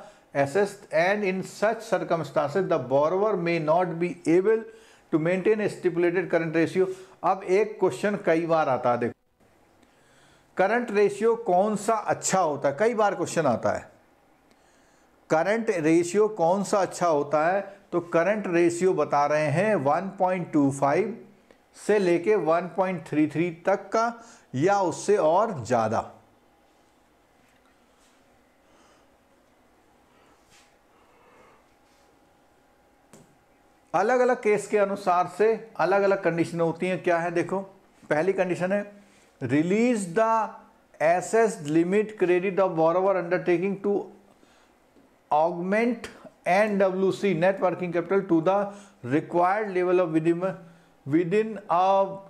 assess and in such circumstances the borrower may not be able to maintain a stipulated current ratio अब एक question कई बार आता है देखो current ratio कौन सा अच्छा होता है कई बार क्वेश्चन आता है करंट रेशियो कौन सा अच्छा होता है तो करंट रेशियो बता रहे हैं 1.25 से लेके 1.33 तक का या उससे और ज़्यादा अलग अलग केस के अनुसार से अलग अलग कंडीशन होती हैं क्या है देखो पहली कंडीशन है release the assess limit credit of borrower undertaking to augment N W C networking capital to the required level of with within a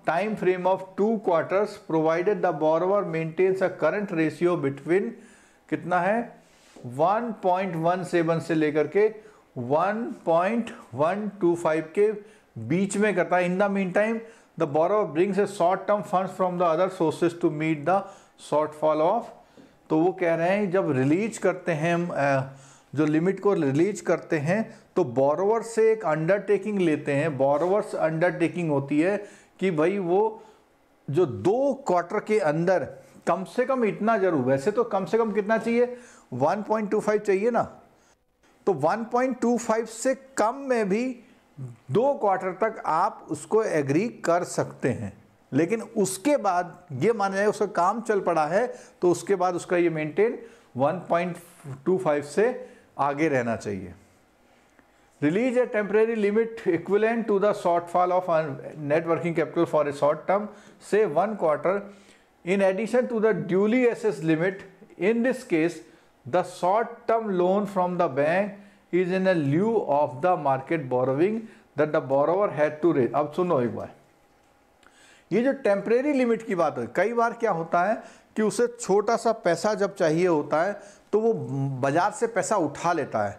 time frame of two quarters provided the borrower maintains a current ratio between कितना है one point one seven से लेकर के 1.125 के बीच में करता है in the meantime the borrower brings a short term fund from the other sources to meet the shortfall of तो वो कह रहे हैं जब रिलीज करते हैं जो लिमिट को रिलीज करते हैं तो बोरोवर से एक अंडरटेकिंग लेते हैं बोरोवर्स अंडरटेकिंग होती है कि भाई वो जो दो क्वार्टर के अंदर कम से कम इतना जरूर वैसे तो कम से कम कितना चाहिए 1.25 चाहिए ना तो 1.25 से कम में भी दो क्वार्टर तक आप उसको एग्री कर सकते हैं लेकिन उसके बाद ये माना जाए उसका काम चल पड़ा है तो उसके बाद उसका ये मेंटेन 1.25 से आगे रहना चाहिए release a temporary limit equivalent to the shortfall of networking capital for a short term से one quarter in addition to the duly assess limit in this case the short term loan from the bank is in lieu of the market borrowing that the borrower had to raise अब सुनो एक बार ये जो temporary limit की बात है कई बार क्या होता है कि उसे छोटा सा पैसा जब चाहिए होता है तो वो बाज़ार से पैसा उठा लेता है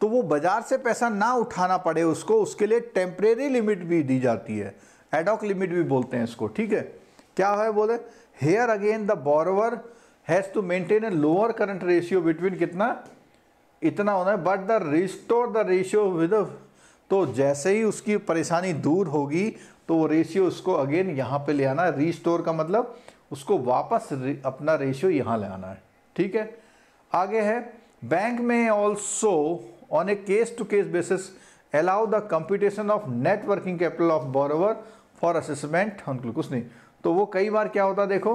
तो वो बाज़ार से पैसा ना उठाना पड़े उसको उसके लिए टेम्परेरी लिमिट भी दी जाती है एडॉक लिमिट भी बोलते हैं इसको ठीक है क्या है बोले here again the borrower has to maintain a lower current ratio between कितना इतना होना है but the restore the ratio with तो जैसे ही उसकी परेशानी दूर होगी तो वो रेशियो उसको अगेन यहाँ पे ले आना है रिस्टोर का मतलब उसको वापस अपना रेशियो यहाँ ले आना है ठीक है आगे है बैंक में also on a case to case basis allow the computation of networking capital of of for assessment assessment कुछ नहीं तो वो कई बार क्या होता है देखो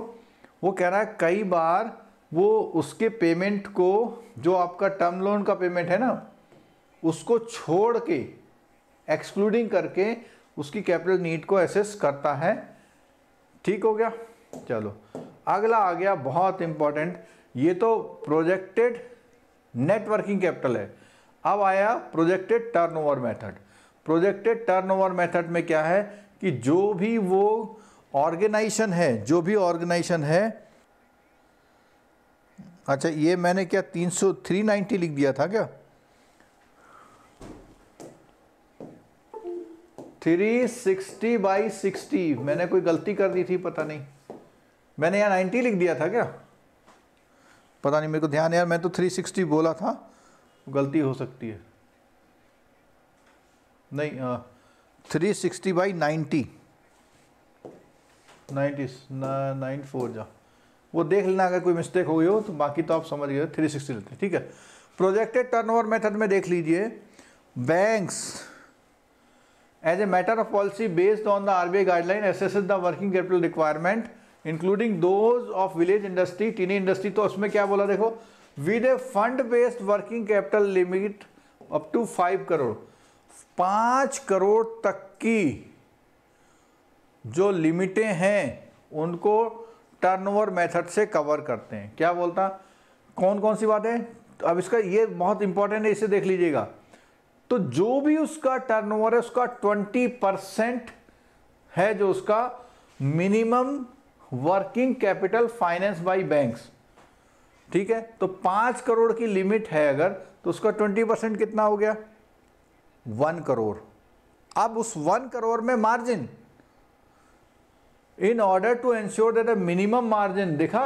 वो कह रहा है कई बार वो उसके पेमेंट को जो आपका टर्म लोन का पेमेंट है ना उसको छोड़ के एक्सक्लूडिंग करके उसकी कैपिटल नीड को एसेस करता है ठीक हो गया चलो अगला आ गया बहुत इंपॉर्टेंट ये तो प्रोजेक्टेड नेटवर्किंग कैपिटल है अब आया projected turnover method projected turnover method में क्या है कि जो भी वो ऑर्गेनाइजेशन है जो भी ऑर्गेनाइजेशन है अच्छा ये मैंने क्या तीन सौ थ्री नाइन्टी लिख दिया था क्या थ्री सिक्सटी बाई सिक्सटी मैंने कोई गलती कर दी थी पता नहीं मैंने यहाँ नाइन्टी लिख दिया था क्या पता नहीं मेरे को ध्यान यार मैं तो थ्री सिक्सटी बोला था गलती हो सकती है नहीं three sixty by ninety ninety nine four जा वो देख लेना अगर कोई मिस्टेक हो गई हो तो बाकी तो आप समझ गए थ्री सिक्सटी लेते ठीक है प्रोजेक्टेड टर्नओवर मेथड में देख लीजिए banks as a matter of policy based on the RBI guidelines the working capital requirement including those of village industry tiny industry तो उसमें क्या बोला देखो with a fund based working capital limit up to five crore पाँच करोड़ तक की जो लिमिटें हैं उनको टर्नओवर मेथड से कवर करते हैं क्या बोलता कौन कौन सी बातें तो अब इसका ये बहुत इंपॉर्टेंट है इसे देख लीजिएगा तो जो भी उसका टर्नओवर है उसका 20 परसेंट है जो उसका minimum working capital finance by banks ठीक है तो पांच करोड़ की लिमिट है अगर तो उसका ट्वेंटी परसेंट कितना हो गया वन करोड़ अब उस वन करोड़ में margin in order to ensure that a minimum margin देखा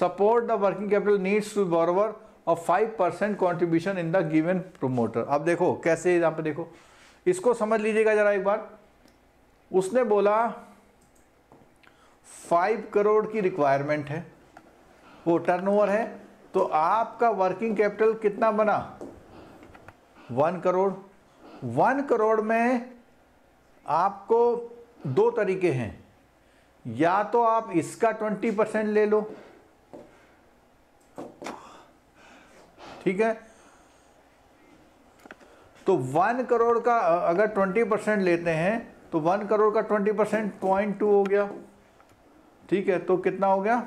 support the working capital needs to borrower और five percent contribution in the given promoter अब देखो कैसे यहां पे देखो इसको समझ लीजिएगा जरा एक बार उसने बोला फाइव करोड़ की रिक्वायरमेंट है वो टर्नओवर है तो आपका वर्किंग कैपिटल कितना बना वन करोड़ वन करोड़ में आपको दो तरीके हैं या तो आप इसका ट्वेंटी परसेंट ले लो ठीक है तो वन करोड़ का अगर ट्वेंटी परसेंट लेते हैं तो वन करोड़ का ट्वेंटी परसेंट पॉइंट टू हो गया ठीक है तो कितना हो गया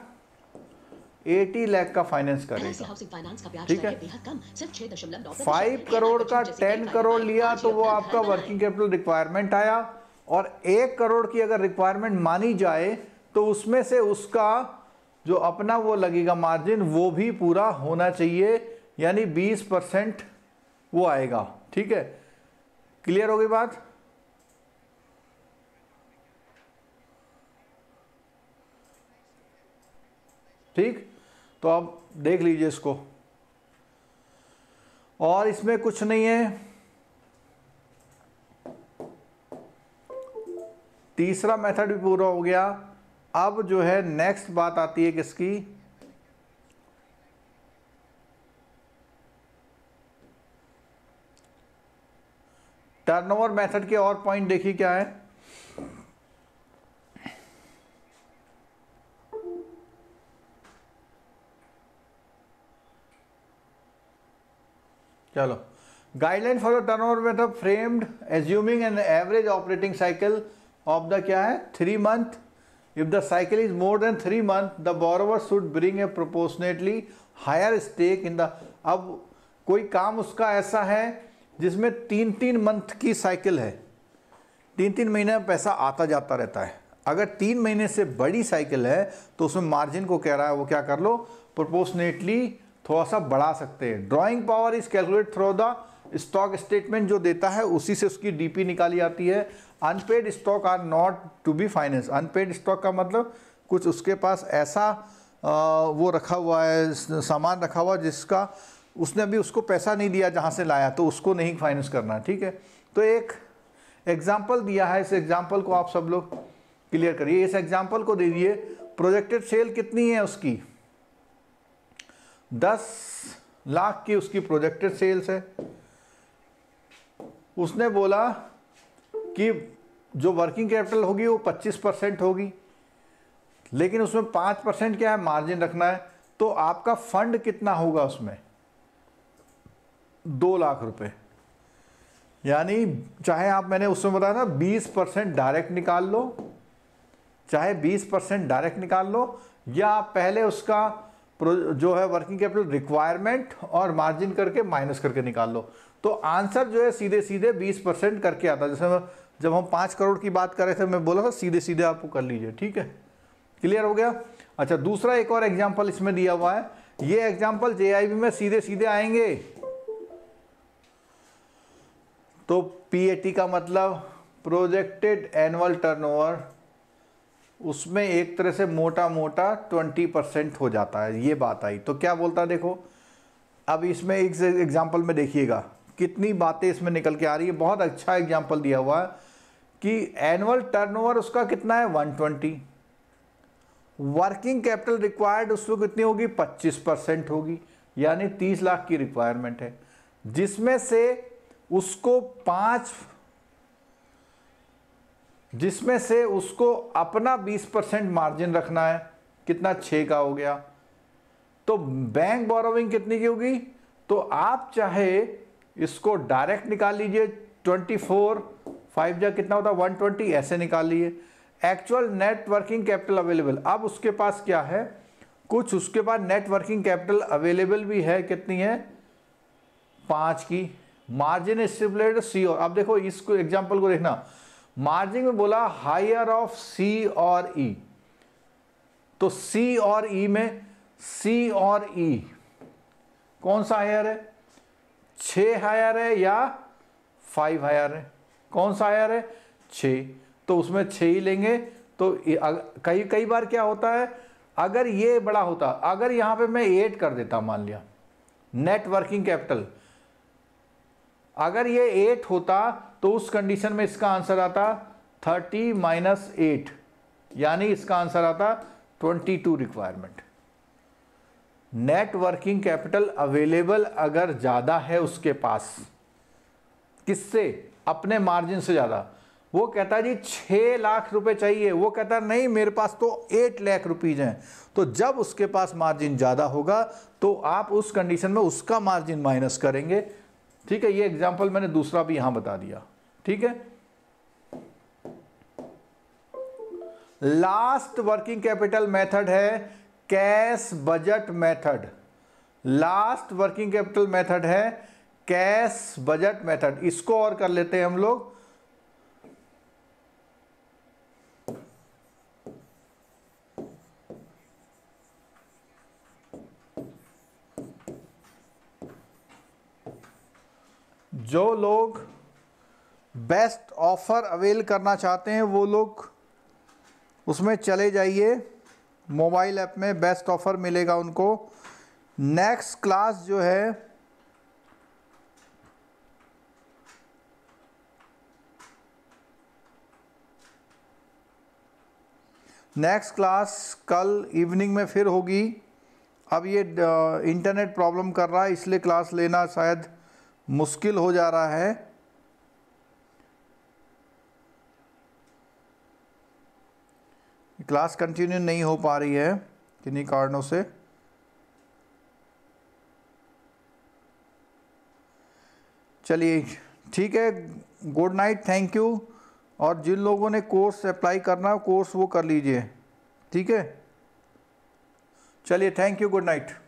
80 लाख का फाइनेंस करेगा ठीक है फाइव करोड़ का टेन करोड़ लिया तो वो आपका वर्किंग कैपिटल रिक्वायरमेंट आया और एक करोड़ की अगर रिक्वायरमेंट मानी जाए तो उसमें से उसका जो अपना वो लगेगा मार्जिन वो भी पूरा होना चाहिए यानी 20 परसेंट वो आएगा ठीक है क्लियर हो गई बात ठीक तो आप देख लीजिए इसको और इसमें कुछ नहीं है तीसरा मेथड भी पूरा हो गया अब जो है नेक्स्ट बात आती है किसकी टर्नओवर मेथड के और पॉइंट देखिए क्या है चलो guideline for the turnover method framed assuming an average operating cycle of the क्या है three month if the cycle is more than three month the borrower should bring a proportionately higher stake in the अब कोई काम उसका ऐसा है जिसमें तीन तीन मंथ की साइकिल है तीन तीन महीने में पैसा आता जाता रहता है अगर तीन महीने से बड़ी साइकिल है तो उसमें मार्जिन को कह रहा है वो क्या कर लो प्रोपोर्शनेटली थोड़ा सा बढ़ा सकते हैं drawing power is calculate through the stock statement जो देता है उसी से उसकी डीपी निकाली जाती है unpaid stock are not to be finance unpaid stock का मतलब कुछ उसके पास ऐसा वो रखा हुआ है सामान रखा हुआ जिसका उसने अभी उसको पैसा नहीं दिया जहाँ से लाया तो उसको नहीं फाइनेंस करना ठीक है तो एक एग्जाम्पल दिया है इस एग्जाम्पल को आप सब लोग क्लियर करिए इस एग्जाम्पल को दे दिए प्रोजेक्टेड सेल कितनी है उसकी दस लाख की उसकी प्रोजेक्टेड सेल्स है उसने बोला कि जो वर्किंग कैपिटल होगी वो 25 परसेंट होगी लेकिन उसमें 5 परसेंट क्या है मार्जिन रखना है तो आपका फंड कितना होगा उसमें दो लाख रुपए यानी चाहे आप मैंने उसमें बताया ना बीस परसेंट डायरेक्ट निकाल लो चाहे बीस परसेंट डायरेक्ट निकाल लो या पहले उसका जो है वर्किंग कैपिटल रिक्वायरमेंट और मार्जिन करके माइनस करके निकाल लो तो आंसर जो है सीधे सीधे बीस परसेंट करके आता है जैसे जब हम पाँच करोड़ की बात कर रहे थे मैं बोला था सीधे सीधे आपको कर लीजिए ठीक है क्लियर हो गया अच्छा दूसरा एक और एग्जाम्पल इसमें दिया हुआ है ये एग्जाम्पल जे में सीधे सीधे आएंगे तो पी का मतलब प्रोजेक्टेड एनुअल टर्नओवर उसमें एक तरह से मोटा मोटा 20 परसेंट हो जाता है ये बात आई तो क्या बोलता है देखो अब इसमें एक एग्जाम्पल में देखिएगा कितनी बातें इसमें निकल के आ रही है बहुत अच्छा एग्जाम्पल दिया हुआ है कि एनुअल टर्नओवर उसका कितना है 120 वर्किंग कैपिटल रिक्वायर्ड उसको कितनी होगी 25 परसेंट होगी यानी 30 लाख की रिक्वायरमेंट है जिसमें से उसको पांच जिसमें से उसको अपना 20 परसेंट मार्जिन रखना है कितना छ का हो गया तो बैंक बोरोविंग कितनी की होगी तो आप चाहे इसको डायरेक्ट निकाल लीजिए 24 फाइव जा कितना होता है वन ट्वेंटी ऐसे निकाल लिए एक्चुअल नेटवर्किंग कैपिटल अवेलेबल अब उसके पास क्या है कुछ उसके बाद नेटवर्किंग कैपिटल अवेलेबल भी है कितनी है पाँच की मार्जिन स्टिपुलेट सी और अब देखो इसको एग्जाम्पल को देखना मार्जिन में बोला हायर ऑफ सी और ई तो सी और ई में सी और ई कौन सा हायर है छ हायर है या फाइव हायर है कौन सा आयर है छ तो उसमें छ ही लेंगे तो कई कई बार क्या होता है अगर ये बड़ा होता अगर यहां पे मैं एट कर देता मान लिया नेटवर्किंग कैपिटल अगर ये एट होता तो उस कंडीशन में इसका आंसर आता थर्टी माइनस एट यानी इसका आंसर आता twenty two requirement networking capital available अगर ज़्यादा है उसके पास किससे अपने मार्जिन से ज़्यादा वो कहता है जी छः लाख रुपए चाहिए वो कहता है नहीं मेरे पास तो एट लाख रुपीज़ हैं तो जब उसके पास मार्जिन ज़्यादा होगा तो आप उस कंडीशन में उसका मार्जिन माइनस करेंगे ठीक है ये एग्जाम्पल मैंने दूसरा भी यहां बता दिया ठीक है लास्ट वर्किंग कैपिटल मेथड है cash budget method last working capital method है कैश बजट मेथड इसको और कर लेते हैं हम लोग जो लोग बेस्ट ऑफर अवेल करना चाहते हैं वो लोग उसमें चले जाइए मोबाइल ऐप में बेस्ट ऑफर मिलेगा उनको नेक्स्ट क्लास जो है नेक्स्ट क्लास कल इवनिंग में फिर होगी अब ये इंटरनेट प्रॉब्लम कर रहा है इसलिए क्लास लेना शायद मुश्किल हो जा रहा है क्लास कंटिन्यू नहीं हो पा रही है किन्हीं कारणों से चलिए ठीक है गुड नाइट थैंक यू और जिन लोगों ने कोर्स अप्लाई करना है कोर्स वो कर लीजिए ठीक है चलिए थैंक यू गुड नाइट